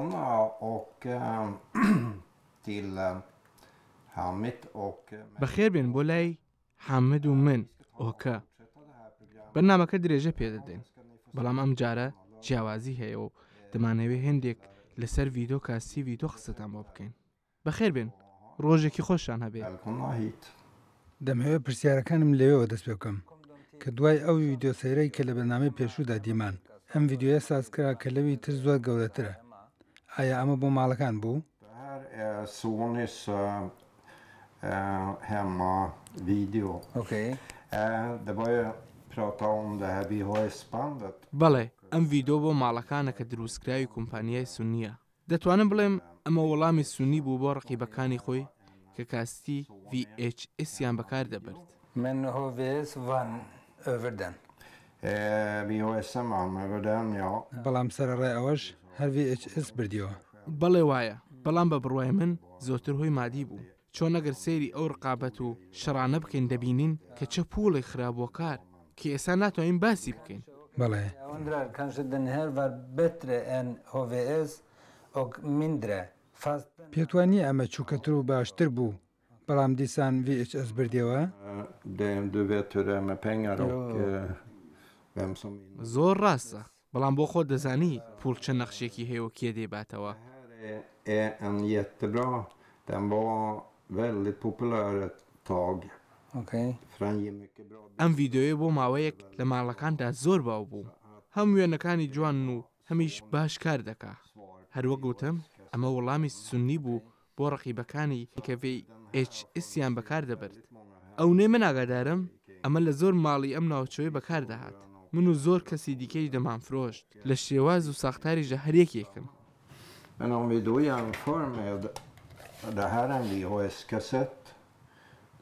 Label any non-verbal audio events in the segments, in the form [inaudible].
välkomna och till Hamid och... بەخێربێن بۆ لای حامد و من ئۆکە بەرنمەکە درێژە پێدەدەین بەڵام ئەم جارە جیاوازی هەیە و دەمانەوێ هەندێک لەسەر ڤیددیو کاسی ڤیددیو قسەتان بۆ بکەین بەخێر بێن ڕۆژێکی خۆشان هەبێت دەمەوێت پرسیارەکانم لەوێەوە دەست پێ بکەم کە دوای ئەو ویددیۆسەیرەی کە لە بەنامەی پێشودا دیمان ئەم ویددیوە سازکرا کە لەوی تر زۆر گەورەترە ئایا ئەمە بۆ ماڵەکان بوو سوونس هەمما ویددیو دەبە بەڵێ ئەم ڤیددیۆ بۆ ماڵەکانە کە دروستکراوی کۆمپانیای سونیە دەتوانم بڵێم ئەمە وەڵامی سونی بوو بۆ ڕقیبەکانی خۆی کە کاستی VHسیان بەکار دەبرد من هۆVS وانوردن eh, بەڵام سەرڕێ ئەوەش هەVHS بردیەوە بەڵێ وایە بەڵام بە بڕوای من زۆتر هۆی مادی بوو چۆن ئەگەر سێری ئەو ڕقابەت و شەرانە بکەین دەبینین کە چە پوڵی خراپۆ کار کە ئێستا ناتوانین باسی بکەین بەڵێ پێتوانی ئەمە چووکەتر و باشتر بوو بەڵام دیسان VHS بردیەوە زۆر ڕاستە بەڵام بۆ خۆ دەزانی پول چەند نەخشێکی هەیە کێ دێباتەوە ئەم ڤیددیوۆیە بۆ ماوەیەک لە ماڵەکاندا زۆر باو بوو هەم وێنەکانی جوان و هەمیش باش کار دەکا هەروە گوتم ئەمە وەڵامی سنی بوو بۆ ڕقیبەکانی کەفی ئیسیان بەکار دەبرد ئەو نێ من ئاگادارم ئەمە لە زۆر ماڵی ئەم ناوچۆی بەکاردەهات من و زۆر کەسی دیکەی دەمانفرۆشت لە شێواز و ساختاری ژە هەرێکێکم من امیدویان فرم det här är en VHS-kassett.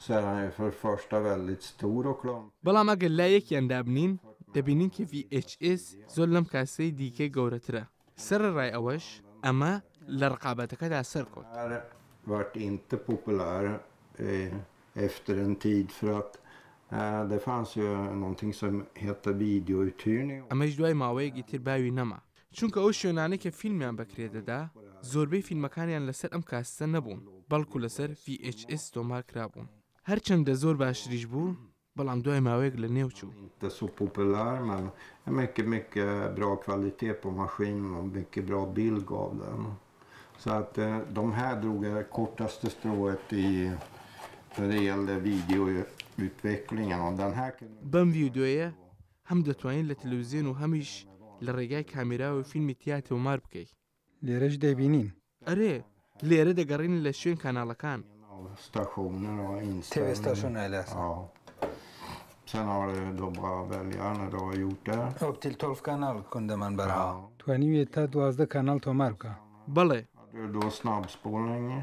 Sedan är för första väldigt stor och lång. بەڵام ئەگەر لا یەکیان دابنین دەبینین کە VHS زۆر لەم کاسەی دیکە گەورەترە. سەر ڕای ئەوەش ئەمە لە ڕقابەتەکەدا سەر کۆت. وارد inte populär efter en tid för att Det fanns ju någonting som hette videouthyrning. ئەمەش دوای ماوەیەکی تر باوی نەما چونکە ئەو شوێنانەی کە فیلمیان بەکرێدەدا زۆربەی فیلمەکانیان لەسەر ئەم کاستە نەبوون بەڵکو لەسەر VHS تۆمار کرابوون هەرچەندە زۆر باشریش بوو بەڵام دوای ماوەیەک لە نێو چوو mycket mycket bra kvalitet på maskinen och mycket bra bild gav den. Så att de här drog det kortaste strået i när det gällde video بەم ڤیددیوۆیە هەم دەتوانین لە تللوزیین و هەمیش لە ڕێگای کامیرا و فیلمی تیاتە و مار بکەیت لێرەش دەبینین ئەرێ لێرە دەگەڕین لە شوێن کاناڵەکان ئۆپتیلتۆف کانال کندەمان بەرها توانیوێت تا دوازدە کانال تۆمار بکە بڵێ دۆستنابسپۆڵێ.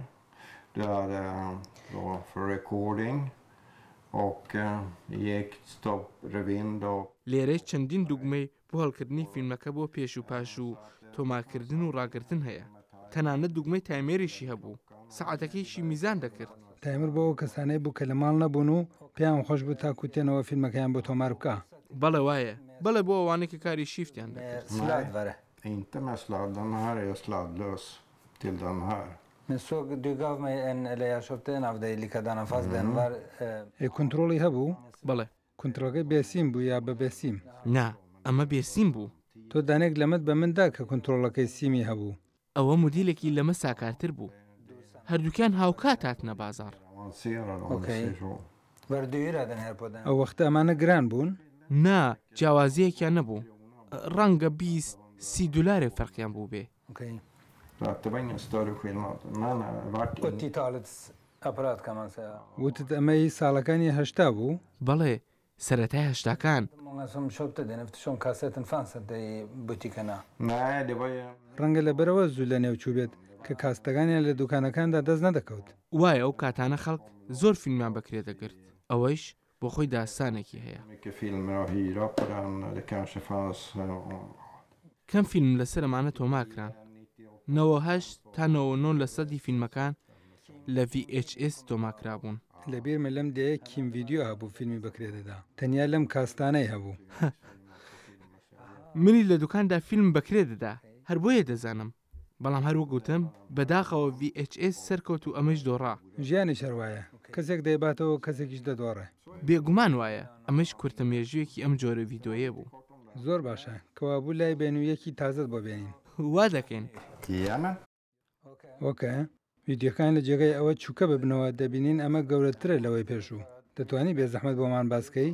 لێرەی چەندین دوگمەی بۆ هەڵکردنی فیلمەکە بۆ پێش و پاش و تۆماکردن و ڕاگرتن هەیە تەنانە دوگمەی تایمێریشی هەبوو سعاتەکەیشی میزان دەکرد تایمر بۆ کەسانەی بوو کە لە ماڵ نەبوون و پێیان خۆش بوو تاکوتێنەوە فیلمەکەیان بۆ تۆمار بکە بەڵێ وایە بەڵێ بۆ ئەوانەی کە کاری شیفتیان دەکرد. کنتترۆڵی هەبوو بڵێ کنتترۆگە بێسیم بوو یا بە بێسیم نا ئەمە بێسیم بوو تۆ دانێک لەمەت بە مندا کە کنتترۆڵەکەی سیمی هەبوو ئەوە مدیلێکی لەمە ساکارتر بوو هەردووکیان هاوکات هاتنە بازار ئەو وەختە ئەمانە گران بوون نا جیاوازیەکیان نەبوو ڕەنگە بیست سی دولارێک فەرقیان بوو بێ. تبین استارو خیلمات من وقت اوتی تالت ئەپرات کامانسە وتت ئەمەی ساڵەکانی هەشتا بوو بەڵێ سەتای هەشتاکان شۆم کاسێتن فانسە دەی بتیکەنا ڕەنگە لە بەرەوە زوو لە نێوچوو بێت کە کاستەکانیان لە دوکانەکاندا دەست نەدەکەوت وایە ئەو کاتانە خەڵک زۆر فیلمان بکرێتە کرد ئەوەیش بۆ خۆی داستانێکی هەیە کەم فیلم لەسەر ئەمانە تۆماکران 98 تا 99 لە سەدی فیلمەکان لە VHS تۆماکرابوون. لەبێرمە لەم دەیە کیم ویددیو هەبوو فیلمی بکرێتدا تەنیا لەم کاستانەی هەبوو [laughs] منی لە دوکاندا فیلم بکرێتدا هەر بۆیە دەزانم بەڵام هەروە گوتم بەداخەوە VHS سەرکەوت و ئەمەش دۆڕا ژیانی شەروایە کەسێک دەیباتەوە کەسێکیش دەدۆڕێ بێگومان وایە ئەمەش کورتە مێژویەکی ئەم جۆرە یددیوۆیە بوو زۆر باشە کەوابوو لای بێنویەکی تازت بۆ بێنین وا دەکەین ئەمە وەکە ویددیوەکان لە جێگەی ئەوە چووکە ببنەوە دەبینین ئەمە گەورەترە لەوەی پێشوو دەتوانی بێزەحمت بۆمان باسکەی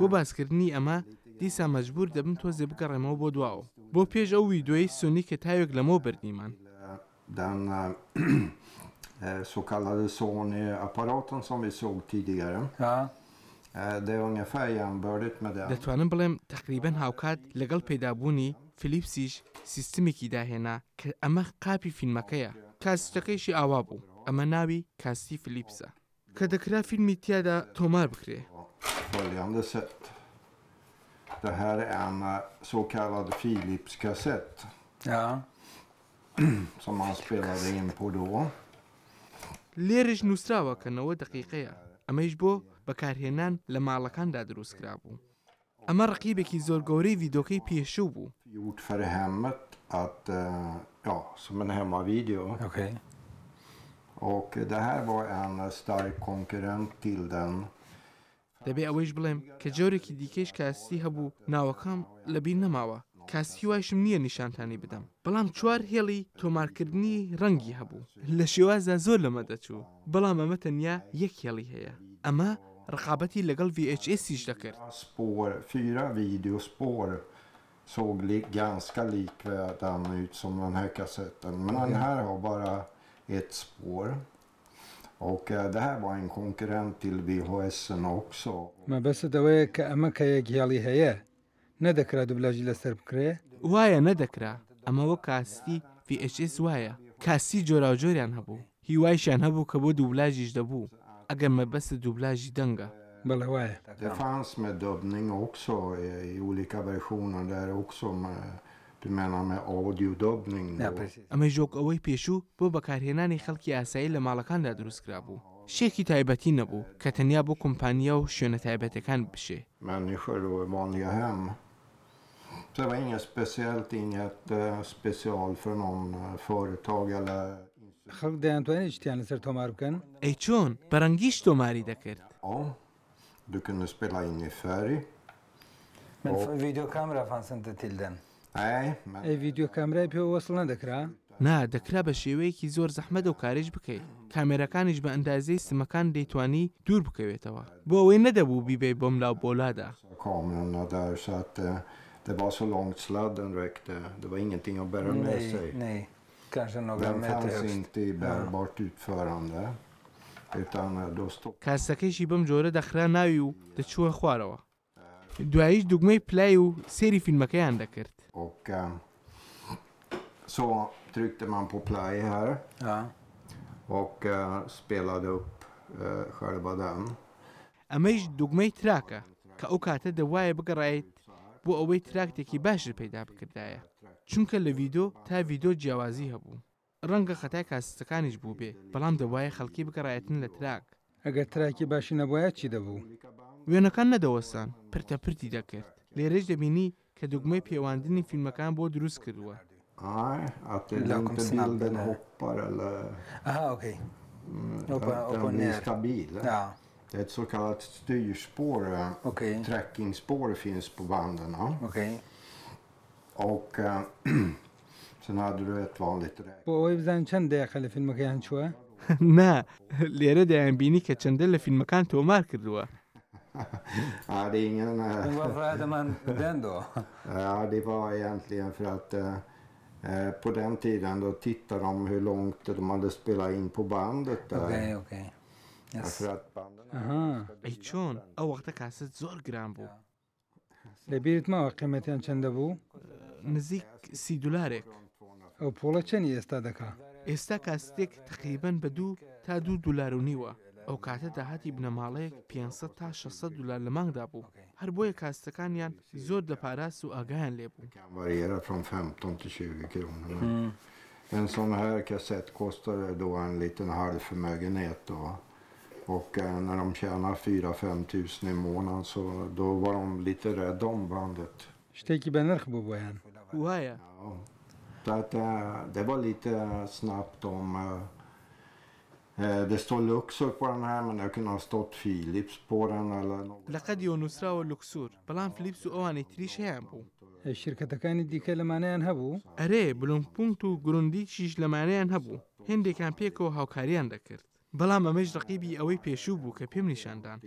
بۆ باسکردنی ئەمە دیسا مەجبور دەبم تۆزێ بگەڕێمەوە بۆ دواوە بۆ پێش ئەو ویددیۆی سونی کە تاوێک لەمە بردیمان سوکالا سۆنێ ئەپاراتن سامی سۆ تیدیگەرم. دەتوانم بڵێم تقریبەن هاوکات لەگەڵ پەیدابوونی فلیپسیش سیستمێکی داهێنا کە ئەمە قاپی فیلمەکەیە کاسیتەکەیشی ئاوا بوو ئەمە ناوی کاسی فلیپسە کە دەکرا فیلمی تیادا تۆمار بکرێ Det här är en så kallad Philips-kassett. Ja. Som man spelade in på då. لێرش نووسراوە کە 90 دقیقەیە ئەمەش بۆ بەکارهێنان لە ماڵەکاندا دروست کرا بوو. ئەمە ڕقیبێکی زۆر گەورەی ڤیددیوکەی پێشوو بوو. فەرهەمت uh, oh, من هەما ڤیددیو det här var en stark konkurrent till den. دەبێ ئەوەیش بڵێم کە جۆرێکی دیکەش کاسی هەبوو ناوەکەم لەبیر نەماوە کاسی وایشم نییە نیشانتانی بدەم بەڵام چوار هێڵی تۆمارکردنی ڕەنگی هەبوو لە شێوازە زۆر لەمە دەچوو بەڵام ئەمە تەنیا یەک هێڵی هەیە ئەمە ڕقابەتی لەگەڵ VHSیش دەکرد såg ganska likadan ut som den här kassetten. Men den här har bara ett spår. Och det här var en konkurrent till VHSen också. Men bäst det var att man kan göra det här. نەدەکرا دوبلاژی لەسەر بکرێ؟ وایە نەدەکرا ئەمەوە کاستی VHS وایە کاسی جۆراوجۆریان هەبوو هیوایشیان هەبوو کە بۆ دوبلاژیش دەبوو ئەگەمە بەسە دووبلاژی دەنگە. بەڵێ وایە. Det fanns med dubbning också i olika versioner där också med Du menar med audiodubbning? Ja, precis. ئەمە ژۆک ئەوەی پێشوو بۆ بەکارهێنانی خەڵکی ئاسایی لە ماڵەکاندا دروست کرا بوو. شێکی تایبەتی نەبوو کە تەنیا بۆ کۆمپانیا و شوێنە تایبەتەکان بشێ. Det var inget speciellt, inget special för någon företag eller خەڵک دەیانتوانێت شتیان لەسەر تۆمار بکەن؟ ئەی چۆن بەرەنگیش تۆماری دەکرد ویددیو کامرافانسەندەتیلدەن ئەی ویددیو کامرای پێوە وەسڵ نەدەکرا؟ نا دەکرا بە شێوەیەکی زۆر زەحمەدە و کارش بکەیت کامێرەکانیش بە ئەندازەی سمەکان دەیتوانی دوور بکەوێتەوە بۆ ئەوەی نەدەبوو بیبێ بۆم لاو بۆلادا Det var så långt sladden räckte. Det var ingenting att bära med sig. Nej. kanske några meter högst. inte bärbart utförande. کاسەکەیشی بەم جۆرە دەخرا ناوی و دەچووە خوارەوە دواییش دوگمەی پلای و سێری فیلمەکەیان دەکرد så tryckte man på play här ja. och uh, spelade upp uh, själva den. ئەمەش دوگمەی تراکە کە ئەو کاتە دەوایە بگەڕێت بۆ ئەوەی تراکتێکی باشر پەیدا بکردایە چونکە لە ڤیددیو تا ڤیددیو جیاوازی هەبوو ڕەنگە خەتای کاسستەکانیش بوو بێ بەڵام دەوایە خەڵکی بگەڕایەتن لە تراک ئەگەر تراکی باشی نەبواە چی دەبوو وێنەکان نەدەوەستان پرتەپرتی دەکرد لێرەش دەبینی کە دوگمەی پەیوەندنی فیلمەکان بۆ دروست کردووە ئەها ئۆکەی. stabil. Ja. Ett så kallat styrspår, eh, okay. trackingspår finns på banden. Okay. Och äh, [clears throat] sen hade du ett vanligt räk. وبزن چند دقیقه فیلم مکان شو؟ نه لیره دیان بینی که چند دقیقه فیلم مکان تو مار کردوا. Ja, det är ingen... Eh, varför hade man den då? [laughs] Ja, det var egentligen för att på den tiden då tittade de hur långt de hade spelat in på bandet. Okej, okay, Okay. ئەی چۆن ئەو وەختە کاست زۆر گران بوو لەبیرت ماوە قیمەتیان چەندە بوو نزیک سی دولارێک ئەو پۆڵە چەندی ئێستا دەکا ئێستا کاستێک تقریبن بە دوو تا دوو دولار و نیوە ئەو کاتە داهاتی بنەماڵەیەک 500 تا 600 دلار لە مانگدا بوو هەر بۆیە کاستەکانیان زۆر لە پاراس و ئاگایان لێ بوو En sån här kassett kostar då en liten halv förmögenhet då. Och eh, när de tjänar 4-5 tusen i månaden så då var de lite rädda om bandet. Ja. Så eh, det var lite snabbt om... Eh, eh, det står Luxor på den här men det kunde ha stått Philips på den eller något. لقد يونس راو لوكسور بلان فيليبس اواني تريش هيان بو شركتەکانی دیکە لەمانیان هەبوو؟ ئەرێ بلومپونکت و گروندی چیش لەمانیان هەبوو هندێکان پێکەوە هاوکاریان دەکرد. بەڵام ئەمەش ڕقیبی ئەوەی پێشوو بوو کە پێم نیشاندان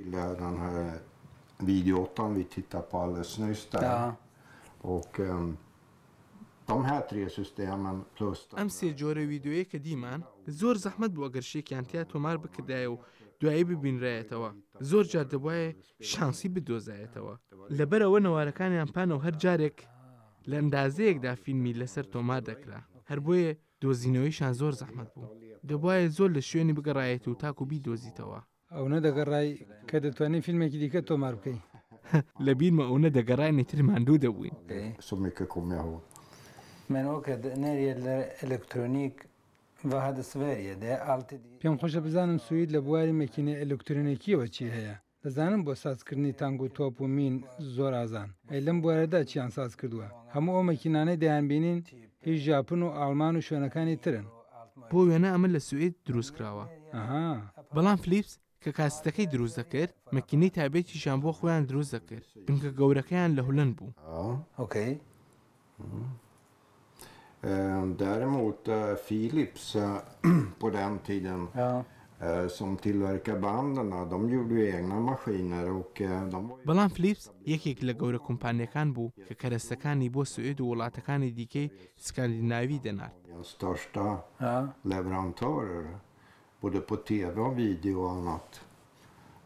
videoåttan vi tittar på alldeles nyss där. Ja. Och um, de här tre systemen plus... ئەم سێ جۆرە ویددیوەیە کە دیمان زۆر زەحمت بووە گەرشێکیان تیا تۆمار بکردایە و دوایی ببینرایەتەوە زۆر جار دەبواە شانسی بدۆزایەتەوە لەبەرەوە نەوارەکانیان پانە و هەر جارێک لە ئەندازەیەکدا فیلمی لەسەر تۆمار دەکرا هەر بۆیە دۆزینەوەیشان زۆر زەحمت بوو دەبواە زۆر لە شوێنی بگەڕایەت و تاکو بی دۆزیتەوە ئەوە دەگەڕای کە دەتوانین فیلمێکی دیکە تۆمار بکەی [laughs] لە بیرمە ئەوە دەگەڕایانی تر ماندوو دەبووین سمێکە کۆمیاوە منەوە کە نەریە لە ئەلکترۆنیک پێم خۆشە بزانم سوید لە بواری مەکینە ئەلکترۆنێکیەوە چی هەیە دەزانم بۆ سازکردنی تانگ و تۆپ و مین زۆر ئازان ئەی لەم بوارەدا چیان ساز کردووە هەموو ئەو مەکینانەی دەیانبینین هیچ ژاپن و ئالمان و شوێنەکانی ترن بۆ وێنە ئەمە لە سوئید دروست کراوە بەڵام فلیپس کە کاستەکەی دروست دەکرد مەکینەی تابێتیشان بۆ خۆیان دروست دەکرد بنکە گەورەکەیان لە هولند بوو ئۆکەی Däremot Philips på den tiden ja. som tillverkar banden de gjorde ju egna maskiner och de بەڵام فلیپس یەکێک لە گەورە کۆمپانیەکان بوو کە کەرەستەکانی بۆ سوئد و وڵاتەکانی دیکەی سکاندیناوی دەنارد största leverantörer både på tv och video och annat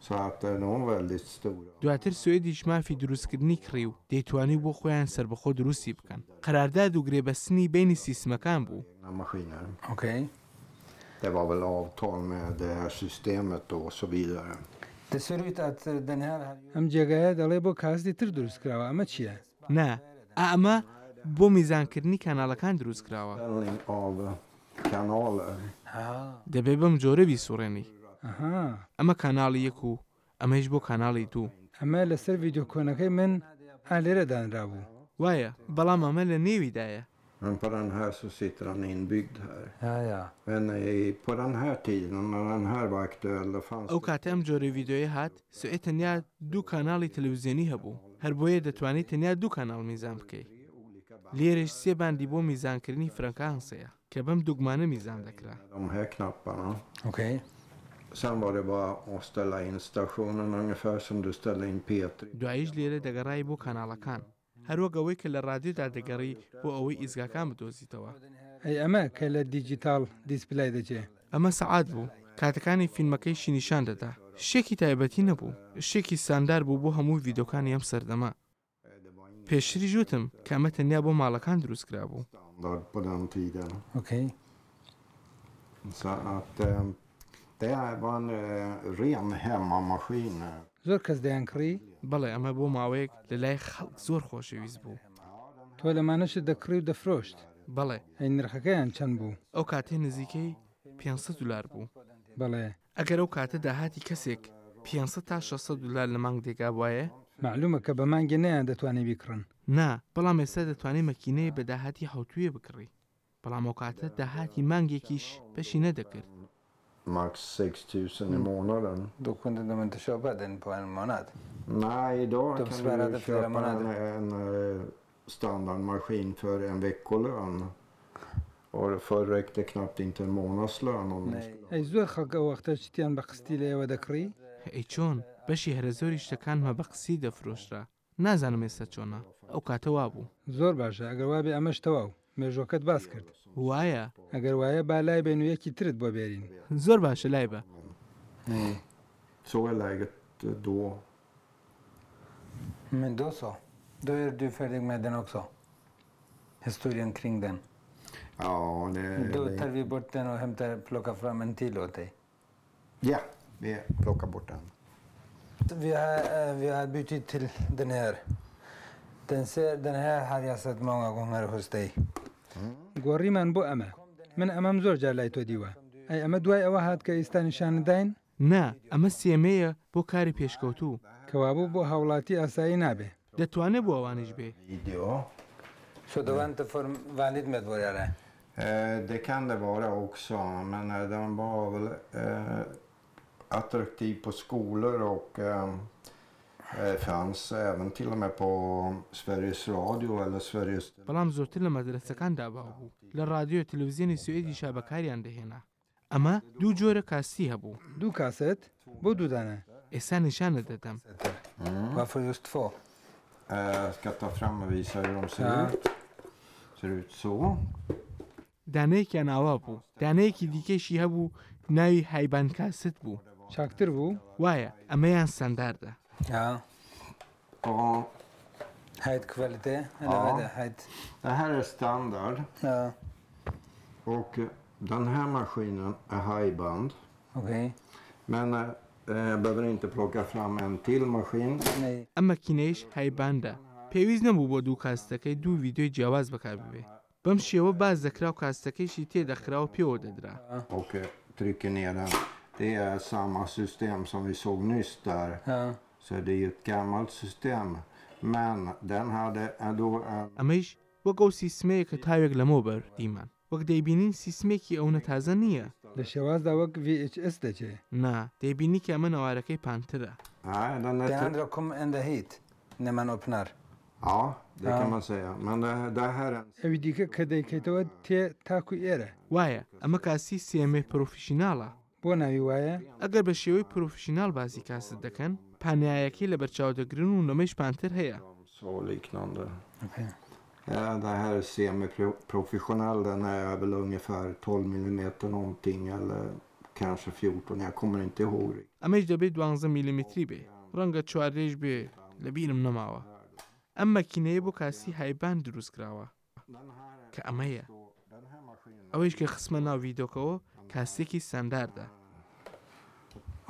så att de var väldigt stora دواتر سوئدیش مافی دروستکردنی کڕی و دەیتوانی بۆ خۆیان سربەخۆ دروستی بکەن قرارداد و گرێبەستنی بینی سیسمەکان بوو ماشینەکە det var väl avtal med det här systemet och så vidare. Eh, ئەم جێگایە دەڵێ بۆ کاسی تر دروست کراوە ئەمە چییە؟ نا ئەمە بۆ میزانکردنی کانالەکان دروست کراوە دەبێ بەم جۆرەوی سوڕێنی ئەمە کاناڵی یەک و ئەمەش بۆ کاناڵی دوو ئەمە لەسەر یددیو کۆنەکەی من هالێرە دانرا بوو وایە بەڵام ئەمە لە نێویدایە Men på den här så sitter han inbyggd här. Ja, ja. Men i, på den här tiden när den här var aktuell då fanns ئەو کاتە ئەم جۆرە ڤیددیۆی هات سوێ تەنیا دوو کاناڵی تەلەویزیۆنی هەبوو هەر بۆیە دەتوانیت تەنیا دوو کاناڵ میزان بکەیت. لێرەش سێ باندی بۆ میزانکردنی فرەنکانسەیە کە بەم دوگمانە میزان دەکرا. Okay. Sen var det bara att ställa in stationen ungefär som du ställer in P3. دوایش لێرە دەگەڕای بۆ کاناڵەکان. هەروەگەوەی کە لە ڕادیۆدا دەگەڕی بۆ ئەوەی ئیزگاکان بدۆزیتەوە هەی ئەمە کە لە دیجیتال دیسپلای دەجێ ئەمە سەعات بوو کاتەکانی فیلمەکەی شینیشان دەدا شتێکی تایبەتی نەبوو شتێکی ساندار بوو بۆ هەموو ڤیددیوکانی ئەم سەردەما پێشتری ژوتم کەمە تەنیا بۆ ماڵەکان دروستکرا بوو زۆر کەس دەیان کڕی بەڵێ ئەمە بۆ ماوەیەک لە لای خەڵک زۆر خۆشەویست بوو تۆ لەمانەش دەکڕی و دەفرۆشت بەڵێ ئەی نرخەکەیان چەند بوو ئەو کاتێ نزیکەی 500 دلار بوو بەڵێ ئەگەر ئەو کاتە داهاتی کەسێک 500 تا 600 دلار لە مانگ دێگا وایە معلومە کە بە مانگە نیان دەتوانێت بیکڕن نا بەڵام ئێستا دەتوانێت مەکینەیە بە داهاتی هەوتوێ بکڕی بەڵام ئەو کاتە داهاتی مانگێکیش پەشی نەدەکرد max 6 000 i mm. månaden. Då kunde de inte köpa den på en månad? Nej, idag de kan du köpa månader. en, en eh, standardmaskin för en veckolön. Och förr räckte knappt inte en månadslön. Om Nej. زۆر خەڵکە وەختە چیان بە قستی لێەوە دەکڕی؟ ئەی چۆن بەشی هەرە زۆری شتەکانمە بە قسی دەفرۆشرا نازانم ئێستا چۆنا ئەو کاتەوا بوو مێژۆکەت باس کرد وایە ئەگەر وایە با لای بێن و یەکی ترت بۆ بێرین زۆر باشە لای بە سۆگە لایگەت دۆ من دۆسۆ دۆێر دوو فەردێک مەدەنۆکسۆ هستوریان کرینگدەن تەوی بردن و هەم پلۆکە فرامەنتی لۆتەی یا پلۆکە بردان Vi har bytt till den här. Den, ser, den här har jag sett många gånger hos dig. گۆڕیمان بۆ ئەمە من ئەمەم زۆر جار لای تۆ دیوە ئەی ئەمە دوای ئەوە هات کە ئێستا نیشانداین نا ئەمە سێمەیە بۆ کاری پێشکەوتوو کەوابوو بۆ هاوڵاتی ئاسایی نابێ دەتوانێت بۆ ئەوانش بێ Sådant vanligt medborgare? Det kan det vara också, men den var väl attraktiv på skolor och fanns även till och med på Sveriges Radio eller Sveriges بەڵام زۆرتر لە مەدرسەکاندا باوبوو لە رادیۆ تەلویزیۆنی سوئدی شابەکاریان دەهێنا ئەمە دوو جۆرە کاسی هەبوو دوو کاسەت بۆ دوودانە ئێستا نیشانە دەدەم دانەیەکیان ئاوا بوو دانەیەکی دیکەشی هەبوو ناوی هایبان کاست بوو چاکتر بوو وایە ئەمەیان سەنداردە Ja. Och, höjd kvalitet? Eller ja. vad är det? Höjd? Det här är standard. Ja. Och eh, den här maskinen är highband. Okej. Okay. Men eh, eh, jag behöver inte plocka fram en till maskin. Nej. اما کینەیش هەیباندا پێویست نەبوو بۆ دوو کاستەکەی دوو ویددیۆی جیاواز بەکار ببێ بەم شێوە باز دەکرا و کاستەکەیشی تێدەخرا و پێوە دەدرا تریکنێرە Det är samma system som vi såg nyss där. Så det är ett gammalt system. Men den hade ändå... ئەمەش وەگەڵ سیسمەیەکە تاوێک لەمەوە بەر دیمان. وەک دەیبینین سیسمێکی ئەوە تازە نییە لە شێوازدا وەک VHS دەچێ نا دەیبینی کە ئەمە نەوارەکەی پانترە ئەندەهیت نەمان ئۆپنەر ئەوی دیکە کە دەیکەیتەوە تێ تاکو ئێرە وایە ئەمە کاسی سێمێ پرۆفیشنناڵە بۆ ناوی وایە ئەگەر بە شێوەی پرۆفیشنناال بازی کاست دەکەن پانایەکی لە بەرچاودەگرن و نەمەش پانتر هەیە liknande. Okay. Ja, den här är semiprofessionell. Den är väl ungefär 12 mm någonting eller kanske 14. Jag kommer inte ihåg. ئەمەش دەبێت 12 میلیمتری بێ ڕەنگە چوارێژ بێ لە بیرم نەماوە ئەم مەکینەیە بۆ کاسی هایبان دروست کراوە کە ئەمەیە ئەوەیش کە خسممە ناو ویدۆکەوە کاسێکی سەنداردە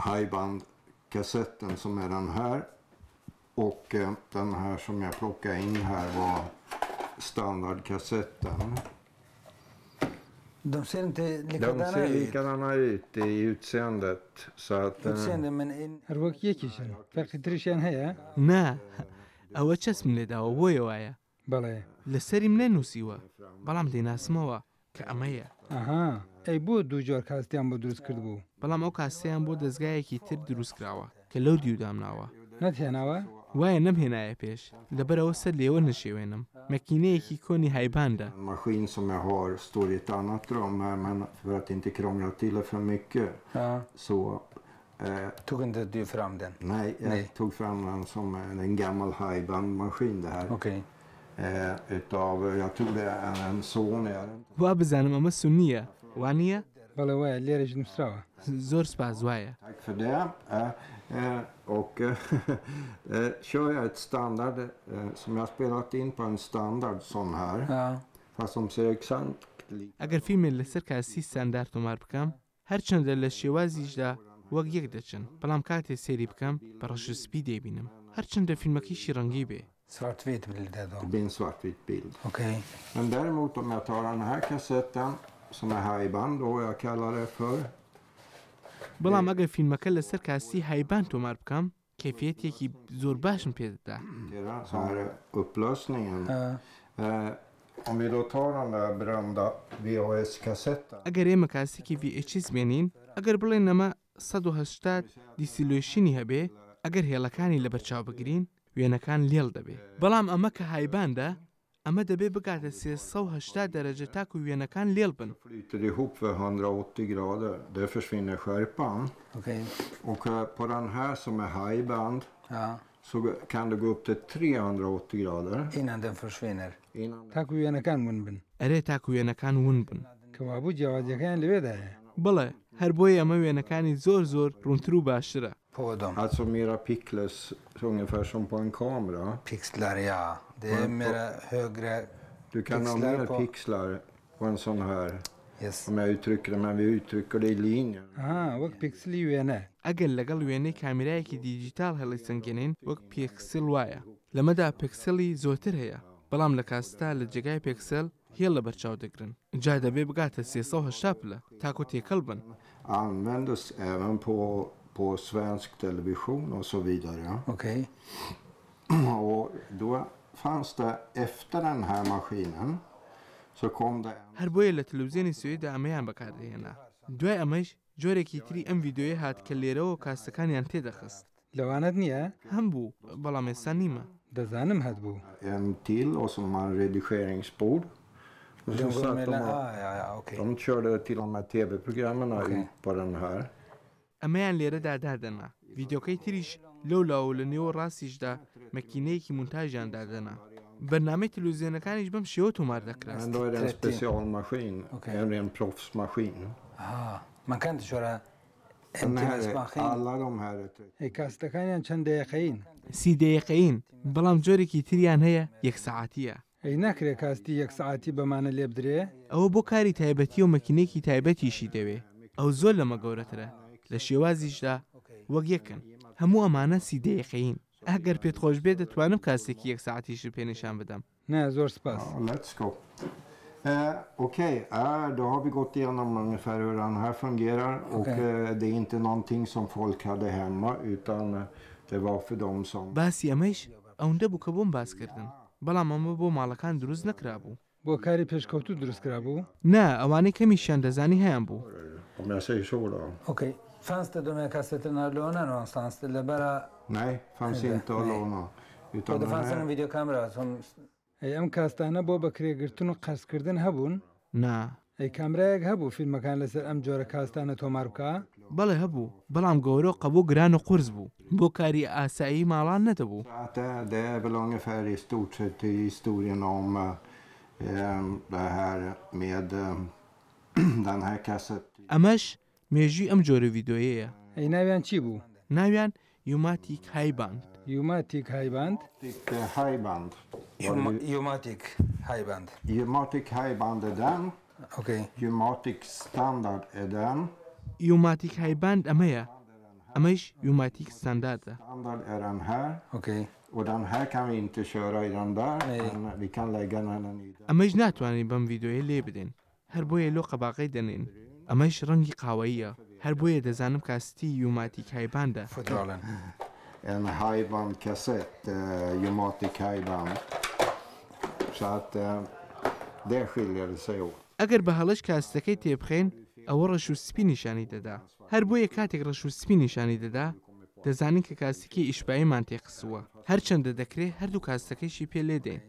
هایباند kassetten som är den här. Och eh, den här som jag plockade in här var standardkassetten. De ser inte likadana De ser likadana ut i utseendet. Så att, eh, utseende, men... هر det är فەرقی تریشیان هەیە؟ نا ئەوە چەسم لێداوە بۆ inte بەڵێ لەسەریم نەنووسیوە بەڵام لێناسمەوە کە ئەمەیە ئەها ئەی بۆ دوو جۆر کاستیان بۆ دروست کرد بوو بەڵام ئەو کاسەیان بۆ دەستگایەکی تر دروست کراوە کە لەو دیودام ناوە نەتێناوە وایە نەمهێنایە پێش لەبەرەوە سەر لێوە نەشێوێنم مەکینەیەکی کۆنی هایباندا ماشین som jag har står i ett annat rum här men för att inte krångla till det för mycket så Tog inte du fram den? Nej, jag Nej. tog fram den som en gammal hajbandmaskin det här. Okay. Eh, utav, jag tror det är en Sony. Vad bestämmer man sig nya? Vad بەڵێ وایە لێرەژ نووسراوە زۆر سپاس وایە och [laughs] eh, kör jag ett standard eh, som jag spelat in på en standard sån här fast som ser exakt ئەگەر فیلمێن لەسەر کاسی سەندار تۆمار بکەم هەرچەندە لە شێوازیشدا وەک یەک دەچن بەڵام کاتێ سێری بکەم بە ڕەشسپی دێبینم هەرچەندە فیلمەکیشی ڕەنگی بێ svartvit bild idag. Det blir en svartvit bild. Okej. Okay. Men däremot om jag tar den här kassetten som är hajband och jag kallar det för. بەڵام ئەگەر فیلمەکە لەسەر کاسی هایبان تۆمار بکەم کەفێتێکی زۆر باشم پێدەدا ئەگەر ئێمە کاسێکی VHS بێنین ئەگەر بڵێن ئەمە 1970 دیسیلوێشینی هەبێ ئەگەر هێڵەکانی لە بەرچاو بگرین وێنەکان لێڵ دەبێ بەڵام ئەمە کە هایباندا ئەمە دەبێ بگاتە 380 دەرەجە تاکو وێنەکان لێڵ بن. ihop för 180 grader. Det försvinner skärpan. Okay. Och på den här som är high band ja. så kan det gå upp till 380 grader. Innan den försvinner. Innan... تاکو وێنەکان ون بن. ئەرێ تاکو وێنەکان ون بن. کەوابوو جیاوازەکان لەوێدایە. بڵێ هەر بۆی ئەمە وێنەکانی زۆر زۆر ڕونتر و باشترە på dem. Alltså mera pickless, ungefär som på en kamera? Pixlar, ja. Det är mera högre Du kan ha mer på... pixlar på en sån här. Yes. Om jag uttrycker det, men vi uttrycker det i linjer. Aha, Ah, وەک پێکسلی وێنە ئەگەر لەگەڵ وێنەی کامیرایەکی دیجیتال هەڵی سنگێنین وەک پێکسل وایە لەمەدا پێکسلی زۆتر هەیە بەڵام لە کاستا لە جێگای پێکسل هێڵ لە بەرچاو دەگرن جا دەبێ بگاتە 300 پلە تاکو تێکەڵ بن. Användes även på på svensk television och så vidare. Okej. Okay. Och då fanns det efter den här maskinen så kom det... هر بۆیە لە تەلەڤزیۆنی سوێدا ئەمەیان بەکارهێنا دوای ئەمەش جۆرێکی تری ئەم ڤیددیوی هات کە لێرەوە کاسەکانیان تێدەخست لەوانت نییە؟ هەم بوو بەڵام ئێستا نیمە دەزانم هەت بوو تیل ئۆسمان ڕێدیخێرینگسپور De körde till och med tv-programmen okay. på den här. ئەمەیان لێرەدا دادەنا ڤیددیوکەی تریش لەو لاوە لە نێوە ڕاستیشدا مەکینەیەکی مونتاژیان دادەنا بەنامەی تلوزیێنەکانیش بەم شێوە تۆمار دەکران مەکان شۆرە کاستەکانیان چەند دەیەقین سی دەیەقین بەڵام جۆرێکی تریان هەیە یەک سعاتیە ئەی ناکرێت کاستی یەک سعاتی بەمانە لێ بدرێ ئەوە بۆ کاری تایبەتی و مەکینێکی تایبەتیشی دەوێ ئەو زۆر لەمە گەورەترە لە شێوازیشدا وەک یەکن هەموو ئەمانە سی دەیەقین ئەگەر پێت خۆش بێت دەتوانم کاسێکی یەک ساعتیش پێنیشان بدەم نه زۆر سپاس Okej, då har vi gått igenom ungefär hur den här fungerar och det är inte någonting som folk hade hemma utan det var för dem som... باسی ئەمەش ئەوەندە بوو کە بۆم باسکردن بەڵام ئەمە بۆ ماڵەکان دروست نەکرابوو بۆ کاری پێشکەوتو دروستکرابوو؟ نه ئەوانەی کەمیشیان دەزانی هەیەیان بوو. Fanns det de här kassetterna lånade någonstans? Eller bara... Nej, fanns inte att låna. Utan och det fanns en videokamera som... ئەم کاستانە بۆ بە کرێگرتن و قەرزکردن هەبوون؟ نا ئەی کامرایەک هەبوو فیلمەکان لەسەر ئەم جۆرە کاستانە تۆمارکە؟ بەڵێ هەبوو بەڵام گەورۆ قەبوو گران و قرس بوو بۆ کاری ئاسایی ماڵان نەدەبوو بەڵۆنگە فەری ستوچتیستوریەنۆم هەر مێدە دان هەر کەسەت ئەمەش؟ مێژی ئەم جۆرە یددیۆیەیە ئەی ناویان چی بوو؟ ناویان یوماتیک هایباند یوماتیک هایباند هایباند یوماتیک هایباند یوماتیک هایباند دەدان یوماتیک ستاندارد ئەدان یوماتیک هایباند ئەمەیە ئەمەش یوماتیک ستانداردە ئەران هەر ئۆکەی وەدان هەر کامینتە شێرایداندا ئەمەش ناتوانین بەم یددیۆیە لێ بدەین هەر بۆیە لۆ قەباقی دەنێن. ئەمەش ڕەنگی قاوەیە هەر بۆیە دەزانم کاستی یوماتی کایباندە فتاڵن هایبان کەسێت یوماتی کایبان شات دێخی لێرسەوە ئەگەر بە هەڵش کاستەکەی تێبخێن ئەوە ڕەش و سپی نیشانی دەدا هەر بۆیە کاتێک ڕەش و سپی نیشانی دەدا دەزانین کە کاستێکی ئیشبایمان تێقسووە هەرچەندە دەکرێت هەردوو کاستەکەیشی پێ لێدێن